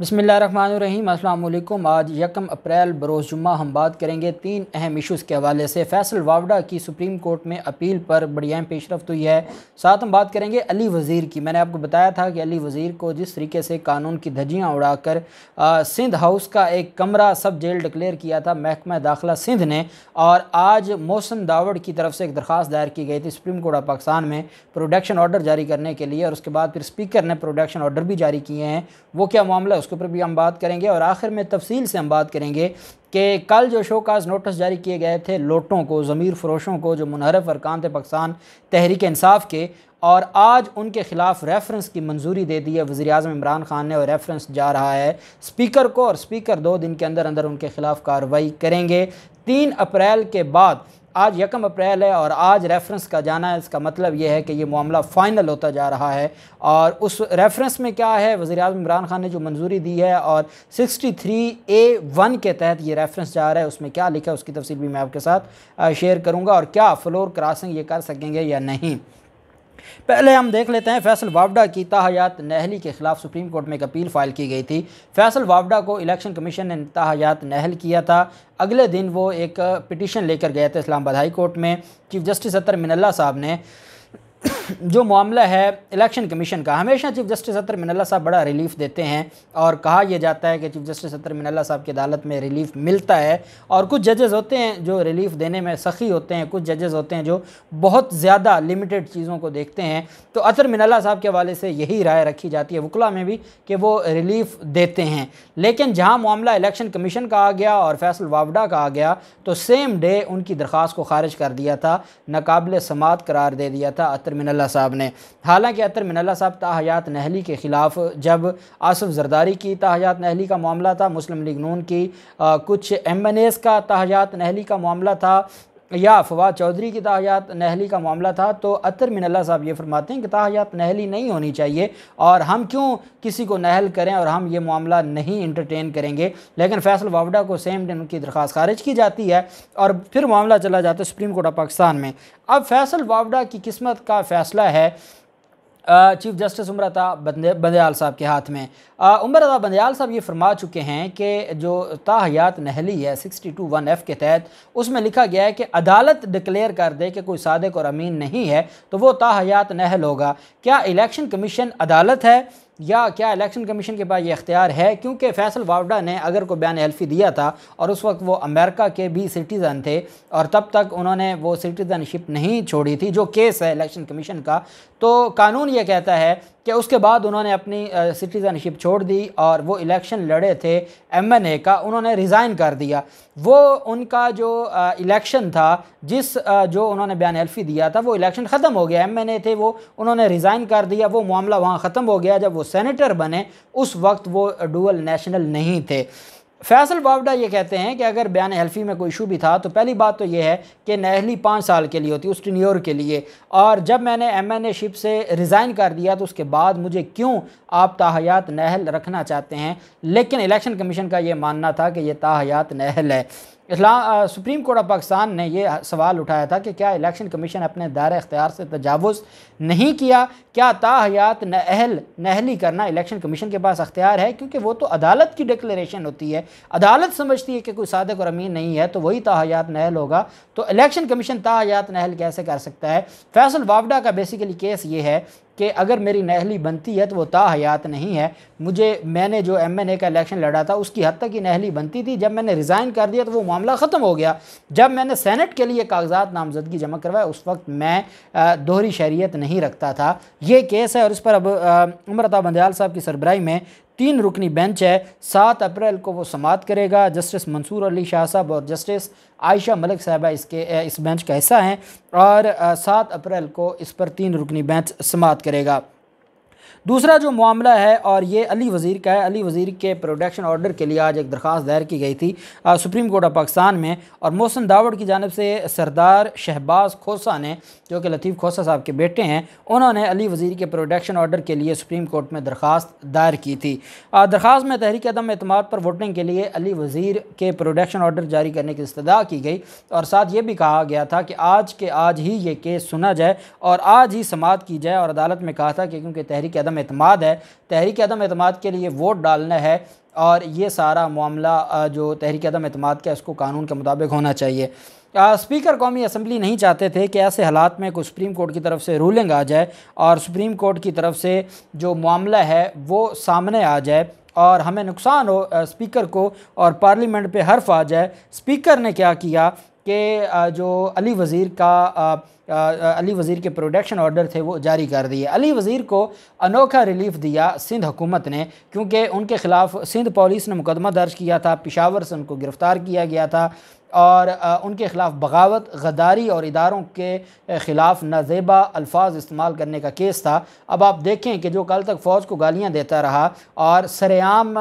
बसमीम अल्लाम आज यकम अप्रैल बरोज़ जुम्मा हम बात करेंगे तीन अहम इशूज़ के हवाले से फैसल वावडा की सुप्रीम कोर्ट में अपील पर बड़ी अहम पेशरफ तो हुई है साथ हम बात करेंगे अली वज़ीर की मैंने आपको बताया था कि अली वज़ीर को जिस तरीके से कानून की धज्जियाँ उड़ाकर सिंध हाउस का एक कमरा सब जेल डिक्लेयर किया था महकमा दाखिला सिंध ने और आज मौसम दावड़ की तरफ से एक दरख्वास्त दायर की गई थी सुप्रीम कोर्ट ऑफ पाकिस्तान में प्रोडक्शन ऑर्डर जारी करने के लिए और उसके बाद फिर स्पीकर ने प्रोडक्शन ऑर्डर भी जारी किए हैं वो क्या मामला है उसके ऊपर भी हम बात करेंगे और आखिर में तफसील से हम बात करेंगे कि कल जो शो काज नोटिस जारी किए गए थे लोटों को ज़मीर फरोशों को जो मुनहरफ अरकान थे पाकिस्तान तहरीक इंसाफ के और आज उनके ख़िलाफ़ रेफरेंस की मंजूरी दे दी है वज़ी अजम इमरान ख़ान ने और रेफरेंस जा रहा है स्पीकर को और स्पीकर दो दिन के अंदर अंदर उनके ख़िलाफ़ कार्रवाई करेंगे तीन अप्रैल के बाद आज यकम अप्रैल है और आज रेफरेंस का जाना है इसका मतलब यह है कि ये मामला फ़ाइनल होता जा रहा है और उस रेफरेंस में क्या है वज़ी अजम इमरान खान ने जो मंजूरी दी है और 63 ए वन के तहत ये रेफरेंस जा रहा है उसमें क्या लिखा है उसकी तफसील भी मैं आपके साथ शेयर करूँगा और क्या फ्लोर क्रॉसिंग ये कर सकेंगे या नहीं पहले हम देख लेते हैं फैसल वावडा की ताहयात नहली के खिलाफ सुप्रीम कोर्ट में एक अपील फाइल की गई थी फैसल वावडा को इलेक्शन कमीशन ने ताहयात नहल किया था अगले दिन वो एक पिटीशन लेकर गए थे इस्लामाबाद हाई कोर्ट में चीफ जस्टिस अतर मिनल्ला साहब ने जो मामला है इलेक्शन कमीशन का हमेशा चीफ जस्टिस अतर मिनल्ला साहब बड़ा रिलीफ देते हैं और कहा यह जाता है कि चीफ जस्टिस अतर मिनल्ला साहब की अदालत में रिलीफ मिलता है और कुछ जजेज़ होते हैं जो रिलीफ देने में सखी होते हैं कुछ जजेज़ होते हैं जो बहुत ज़्यादा लिमिटेड चीज़ों को देखते हैं तो अतर मिनल्ला साहब के हवाले से यही राय रखी जाती है वकला में भी कि वो रिलीफ देते हैं लेकिन जहाँ मामला इलेक्शन कमीशन का आ गया और फैसल वावडा का आ गया तो सेम डे उनकी दरख्वास्त को खारिज कर दिया था नाकबले समात करार दे दिया था अतर मिनल्ला मिनल्ला साहब ने हालांकि अतर मिनल्ला साहब ताहयात नहली के ख़िलाफ़ जब आसफ़ जरदारी की ताहयात नहली का मामला था मुस्लिम लीग नून की कुछ एम एन एस का ताहयात नहली का मामला था या फवाद चौधरी की ताहयात नहली का मामला था तो अतर मिनल्ला साहब ये फरमाते हैं कि ताहयात नहली नहीं होनी चाहिए और हम क्यों किसी को नहल करें और हम ये मामला नहीं इंटरटेन करेंगे लेकिन फैसल वावडा को सेम दिन उनकी दरख्वास्त खारिज की जाती है और फिर मामला चला जाता है सुप्रीम कोर्ट ऑफ पाकिस्तान में अब फैसल वावडा की किस्मत का फैसला है चीफ जस्टिस उम्रता बंदयाल साहब के हाथ में उम्रता बंदयाल साहब ये फरमा चुके हैं कि जो ताहयात नहली है सिक्सटी टू वन एफ़ के तहत उसमें लिखा गया है कि अदालत डिक्लेयर कर दे कि कोई सादक और अमीन नहीं है तो वो ताहयात नहल होगा क्या इलेक्शन कमीशन अदालत है या क्या इलेक्शन कमीशन के पास ये अख्तियार है क्योंकि फैसल वावडा ने अगर को बयान एल्फी दिया था और उस वक्त वो अमेरिका के भी सिटीज़न थे और तब तक उन्होंने वो सिटीज़नशिप नहीं छोड़ी थी जो केस है इलेक्शन कमीशन का तो कानून ये कहता है कि उसके बाद उन्होंने अपनी सिटीज़नशिप छोड़ दी और वो इलेक्शन लड़े थे एमएनए का उन्होंने रिज़ाइन कर दिया वो उनका जो इलेक्शन था जिस जो उन्होंने बयान एल्फी दिया था वो इलेक्शन ख़त्म हो गया एमएनए थे वो उन्होंने रिज़ाइन कर दिया वो मामला वहाँ ख़त्म हो गया जब वो सेनेटर बने उस वक्त वो डूअल नेशनल नहीं थे फैसल बावडा ये कहते हैं कि अगर बयान हल्फी में कोई इशू भी था तो पहली बात तो यह है कि नहली पाँच साल के लिए होती उस टीनियोर के लिए और जब मैंने एम एन ए शिप से रिज़ाइन कर दिया तो उसके बाद मुझे क्यों आप ताहयात नहल रखना चाहते हैं लेकिन इलेक्शन कमीशन का ये मानना था कि यह ताहयात नहल है इस्लाम सुप्रीम कोर्ट ऑफ पाकिस्तान ने यह सवाल उठाया था कि क्या इलेक्शन कमीशन अपने दायरे अख्तियार से तजावज़ नहीं किया क्या ताहयात नहल नहली करना इलेक्शन कमीशन के पास अख्तियार है क्योंकि वो तो अदालत की डिक्लेरेशन होती है अदालत समझती है कि कोई सादक और अमीन नहीं है तो वही ताहयात नहल होगा तो इलेक्शन कमीशन ताहयात नहल कैसे कर सकता है फैसल वावडा का बेसिकली केस ये है कि अगर मेरी नहली बनती है तो वो ता हयात नहीं है मुझे मैंने जो एम एन ए का इलेक्शन लड़ा था उसकी हद तक ही नहली बनती थी जब मैंने रिज़ाइन कर दिया तो वो मामला ख़त्म हो गया जब मैंने सैनट के लिए कागजात नामजदगी जमा करवाया उस वक्त मैं दोहरी शहरीत नहीं रखता था ये केस है और इस पर अब उमरता बंदयाल साहब की सरबराही में तीन रुकनी बेंच है सात अप्रैल को वो समात करेगा जस्टिस मंसूर अली शाह साहब और जस्टिस आयशा मलिक साहबा इसके इस बेंच का हिस्सा हैं और सात अप्रैल को इस पर तीन रुकनी बेंच समात करेगा दूसरा जो मामला है और ये अली वज़ीर का है अली वज़ीर के प्रोडक्शन ऑर्डर के लिए आज एक दरख्वास्त दायर की गई थी आ, सुप्रीम कोर्ट ऑफ पाकिस्तान में और मोहसन दावड़ की जानब से सरदार शहबाज खोसा ने जो कि लतीफ़ खोसा साहब के बेटे हैं उन्होंने अली वज़ीर के प्रोडक्शन ऑर्डर के लिए सुप्रीम कोर्ट में दरख्वास्त दायर की थी दरख्वास्त में तहरीक अदम अतमाद पर वोटिंग के लिए अली वज़ीर के प्रोडक्शन ऑर्डर जारी करने की इस्तः की गई और साथ ये भी कहा गया था कि आज के आज ही ये केस सुना जाए और आज ही समात की जाए और अदालत में कहा था कि क्योंकि तहरीक अदम अतमाद है तहरीक अदम अतमाद के लिए वोट डालना है और ये सारा मामला जो तहरीक अदम अतमाद का इसको कानून के मुताबिक होना चाहिए आ, स्पीकर कौमी असम्बली नहीं चाहते थे कि ऐसे हालात में कोई सुप्रीम कोर्ट की तरफ से रूलिंग आ जाए और सुप्रीम कोर्ट की तरफ से जो मामला है वो सामने आ जाए और हमें नुकसान हो स्पीकर को और पार्लियामेंट पे हर्फ आ जाए स्पीकर ने क्या किया कि जो अली वज़ीर का आ, आ, अली वज़ीर के प्रोडक्शन ऑर्डर थे वो जारी कर दिए अली वज़ीर को अनोखा रिलीफ दिया सिंध हुकूमत ने क्योंकि उनके ख़िलाफ़ सिंध पुलिस ने मुकदमा दर्ज किया था पिशावर से उनको गिरफ़्तार किया गया था और आ, उनके ख़िलाफ़ बगावत गदारी और इदारों के ख़िलाफ़ नाजेबा अल्फाज इस्तेमाल करने का केस था अब आप देखें कि जो कल तक फ़ौज को गालियाँ देता रहा और सरेआम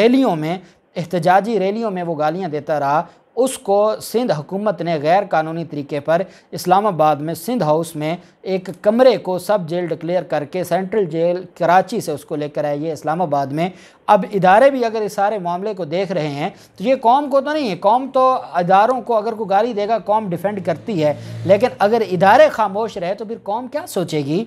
रैलियों में एहतजाजी रैलियों में वो गालियाँ देता रहा उसको सिंध हुकूमत ने गैर कानूनी तरीके पर इस्लामाबाद में सिंध हाउस में एक कमरे को सब जेल डिक्लेयर करके सेंट्रल जेल कराची से उसको लेकर आई है इस्लामाबाद में अब इदारे भी अगर इस सारे मामले को देख रहे हैं तो ये कौम को तो नहीं है कौम तो इदारों को अगर को गाली देगा कौम डिफेंड करती है लेकिन अगर इदारे खामोश रहे तो फिर कौम क्या सोचेगी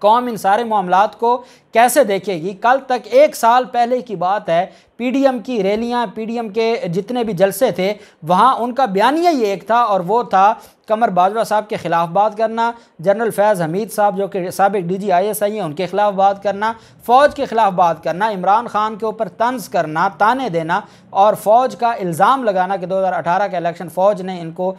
कौम इन सारे मामला को कैसे देखेगी कल तक एक साल पहले की बात है पीडीएम की रैलियां पीडीएम के जितने भी जलसे थे वहाँ उनका बयानिया ये एक था और वो था कमर बाजवा साहब के ख़िलाफ़ बात करना जनरल फैज़ हमीद साहब जो कि सबक D G I S I हैं उनके ख़िलाफ़ बात करना फ़ौज के ख़िलाफ़ बात करना इमरान खान के ऊपर तंज करना ताने देना और फ़ौज का इल्ज़ाम लगाना कि दो हज़ार अठारह का इलेक्शन फ़ौज ने इनको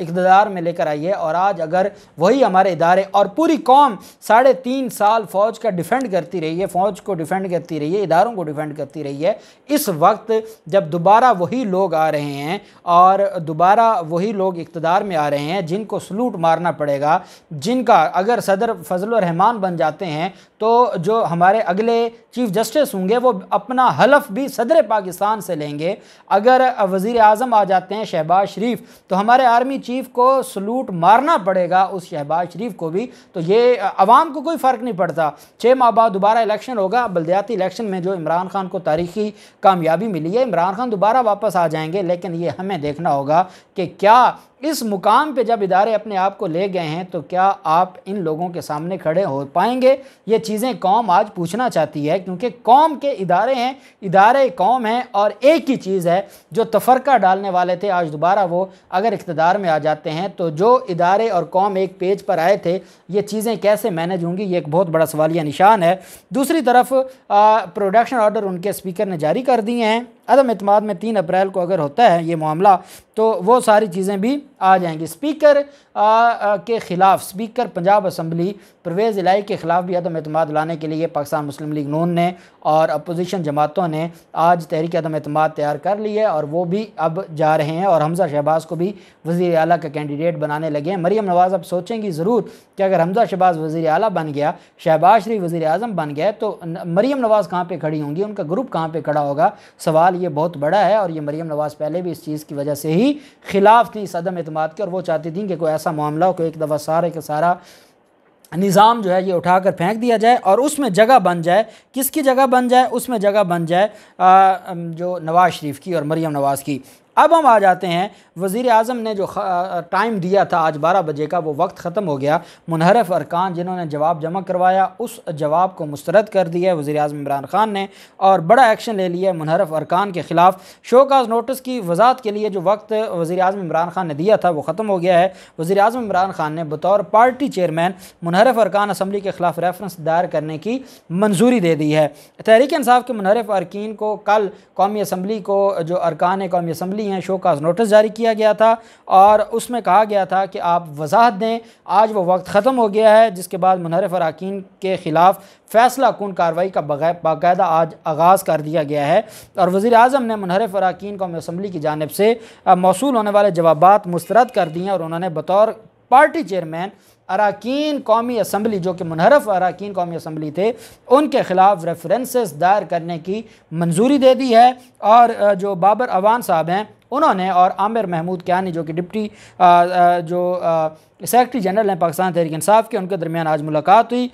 इकतदार में लेकर आई है और आज अगर वही हमारे इदारे और पूरी कौम साढ़े तीन साल फ़ौज का डिफेंड करती रही है फ़ौज को डिफेंड करती रही है इदारों को डिफेंड करती रही है इस वक्त जब दोबारा वही लोग आ रहे हैं और दोबारा वही लोग इकतदार में आ रहे हैं जिनको सलूट मारना पड़ेगा जिनका अगर सदर फजल रहमान बन जाते हैं तो जो हमारे अगले चीफ जस्टिस होंगे वो अपना हलफ भी सदर पाकिस्तान से लेंगे अगर वज़ी अजम आ जाते हैं शहबाज शरीफ तो हमारे आर्मी चीफ को सलूट मारना पड़ेगा उस शहबाज शरीफ को भी तो ये आवाम को कोई फ़र्क नहीं पड़ता छः माह बाद दोबारा इलेक्शन होगा बलदयाती इलेक्शन में जो इमरान खान को तारीखी कामयाबी मिली है इमरान खान दोबारा वापस आ जाएंगे लेकिन ये हमें देखना होगा कि क्या इस मुकाम पे जब इदारे अपने आप को ले गए हैं तो क्या आप इन लोगों के सामने खड़े हो पाएंगे ये चीज़ें कौम आज पूछना चाहती है क्योंकि कौम के इदारे हैं इदारे कौम हैं और एक ही चीज़ है जो तफरका डालने वाले थे आज दोबारा वो अगर इकतदार में आ जाते हैं तो जो इदारे और कौम एक पेज पर आए थे ये चीज़ें कैसे मैनेज होंगी ये एक बहुत बड़ा सवालिया निशान है दूसरी तरफ प्रोडक्शन ऑर्डर उनके स्पीकर ने जारी कर दिए हैं अदम अतमाद में तीन अप्रैल को अगर होता है ये मामला तो वो सारी चीज़ें भी आ जाएंगे स्पीकर आ, आ, के ख़िलाफ़ स्पीकर पंजाब असम्बली परवेज़ इलाई के ख़िलाफ़ भी अदम अतमाद लाने के लिए पाकिस्तान मुस्लिम लीग नून ने और अपोजिशन जमातों ने आज तहरीक अदम अतमाद तैयार कर ली है और वो भी अब जा रहे हैं और हमज़ा शहबाज़ को भी वज़ी अल का कैंडिडेट बनाने लगे हैं मरीम नवाज़ अब सोचेंगी ज़रूर कि अगर हमज़ा शहबाज़ वज़ी अली बन गया शहबाज शरीफ वज़ी अजम बन गया तो मरीम नवाज़ कहाँ पर खड़ी होंगी उनका ग्रुप कहाँ पर खड़ा होगा सवाल ये बहुत बड़ा है और ये मरीम नवाज़ पहले भी इस चीज़ की वजह से ही खिलाफ थी इस अदम अतमाद के और वो चाहती थी कि कोई ऐसा मामला हो कि एक दफ़ा सारे का सारा निज़ाम जो है ये उठाकर फेंक दिया जाए और उसमें जगह बन जाए किसकी जगह बन जाए उसमें जगह बन जाए आ, जो नवाज़ शरीफ की और मरीम नवाज़ की अब हम आ जाते हैं वज़ी अजम ने जो टाइम दिया था आज बारह बजे का वो वक्त ख़त्म हो गया मुनहरफ अरकान जिन्होंने जवाब जमा करवाया उस जवाब को मुस्रद कर दिया वज़ी अजम इमरान ख़ान ने और बड़ा एक्शन ले लिया मुनहरफ अरकान के ख़िलाफ़ शो काज नोटिस की वजात के लिए जो वक्त वज़ी अजम इमरान ख़ान ने दिया था वो ख़त्म हो गया है वज़ी अजम इमरान ख़ान ने बतौर पार्टी चेयरमैन मुनहरफ अरकान असम्बली के ख़िलाफ़ रेफरेंस दायर करने की मंजूरी दे दी है तहरीक इसाफ़ के मुनहरफ अरकान को कल कौमी असम्बली को जो अरकान कौमी असम्बली हैं शो काज नोटिस जारी किया गया था और उसमें कहा गया था कि आप वजाहत दें आज वो वक्त ख़त्म हो गया है जिसके बाद मुनहरफ अरकान के ख़िलाफ़ फ़ैसला कन कार्रवाई का बगैर बाकायदा आज आगाज़ कर दिया गया है और वज़ी अजम ने मुनहरफ अरकान कौम असम्बली की जानब से मौसू होने वाले जवाब मुस्तरद कर दिए और उन्होंने बतौर पार्टी चेयरमैन अरकान कौमी असम्बली जो कि मुनहरफ अरकान कौमी असम्बली थे उनके ख़िलाफ़ रेफरेंसेस दायर करने की मंजूरी दे दी है और जो बाबर अवान साहब हैं उन्होंने और आमिर महमूद क्यानी जो कि डिप्टी जो सेक्रटरी जनरल हैं पाकिस्तान तहरीक के उनके दरमियान आज मुलाकात हुई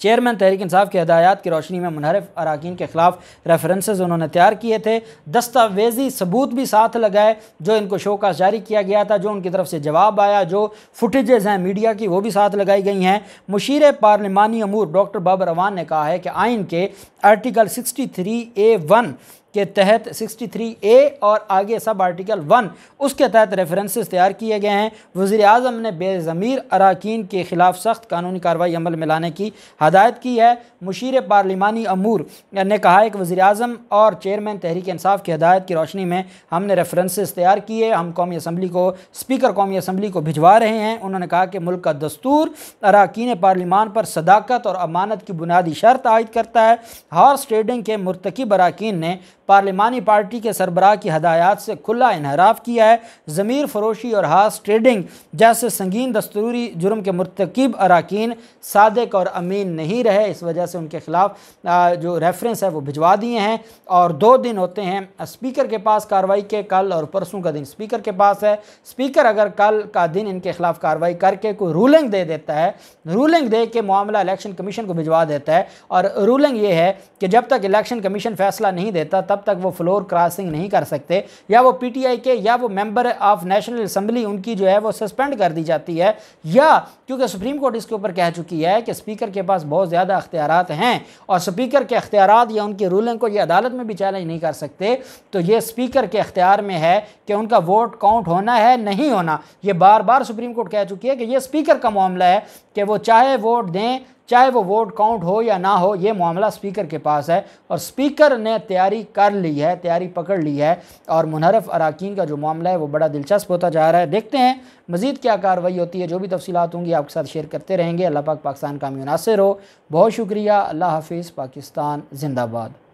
चेयरमैन तहरीक इंसाफ के हदायत की रोशनी में मुनहरफ अरकान के ख़िलाफ़ रेफरेंसेज उन्होंने तैयार किए थे दस्तावेजी सबूत भी साथ लगाए जो इनको का जारी किया गया था जो उनकी तरफ से जवाब आया जो फुटेजेज हैं मीडिया की वो भी साथ लगाई गई हैं मुशीर पार्लिमानी अमूर डॉक्टर बाबर अवान ने कहा है कि आइन के article sixty three A one के तहत 63 ए और आगे सब आर्टिकल वन उसके तहत रेफरेंसेस तैयार किए गए हैं वज़ी अजम ने बेज़मीर अरकान के ख़िलाफ़ सख्त कानूनी कार्रवाई अमल में लाने की हदायत की है मुशीर पार्लिमानी अमूर ने कहा है कि वज़ी अजम और चेयरमैन तहरीक इसाफ़ की हदायत की रोशनी में हमने रेफरेंसेस तैयार किए हम कौमी असम्बली को स्पीकर कौमी असम्बली को भिजवा रहे हैं उन्होंने कहा कि मुल्क का दस्तूर अरकान पार्लिमान पर सदाकत और अमानत की बुनियादी शर्त आयद करता है हॉर्स ट्रेडिंग के मरतकब अरकान ने पार्लिमानी पार्टी के सरबराह की हदायत से खुला इनहराफ किया है ज़मीर फरोशी और हास ट्रेडिंग जैसे संगीन दस्तूरी जुर्म के मरतकब अरकान सदक और अमीन नहीं रहे इस वजह से उनके ख़िलाफ़ जो रेफरेंस है वो भिजवा दिए हैं और दो दिन होते हैं स्पीकर के पास कार्रवाई के कल और परसों का दिन स्पीकर के पास है स्पीकर अगर कल का दिन इनके खिलाफ कार्रवाई करके कोई रूलिंग दे देता है रूलिंग दे के मामला इलेक्शन कमीशन को भिजवा देता है और रूलिंग ये है कि जब तक इलेक्शन कमीशन फैसला नहीं देता तब तब तक वो फ्लोर क्रॉसिंग नहीं कर सकते या वो पीटीआई के या वो मेंबर ऑफ नेशनल असम्बली उनकी जो है वो सस्पेंड कर दी जाती है या क्योंकि सुप्रीम कोर्ट इसके ऊपर कह चुकी है कि स्पीकर के पास बहुत ज़्यादा अख्तियार हैं और स्पीकर के अख्तियार या उनकी रूलिंग को ये अदालत में भी चैलेंज नहीं कर सकते तो ये स्पीकर के अख्तियार में है कि उनका वोट काउंट होना है नहीं होना ये बार बार सुप्रीम कोर्ट कह चुकी है कि ये स्पीकर का मामला है कि वो चाहे वोट दें चाहे वो वोट काउंट हो या ना हो ये मामला स्पीकर के पास है और स्पीकर ने तैयारी कर ली है तैयारी पकड़ ली है और मुनहरफ अरकान का जो मामला है वो बड़ा दिलचस्प होता जा रहा है देखते हैं मजीद क्या कार्रवाई होती है जो भी तफसीत होंगी आपके साथ शेयर करते रहेंगे अल्लाह पाक पाकिस्तान का मुनासर हो बहुत शुक्रिया अल्लाह हाफिज़ पाकिस्तान जिंदाबाद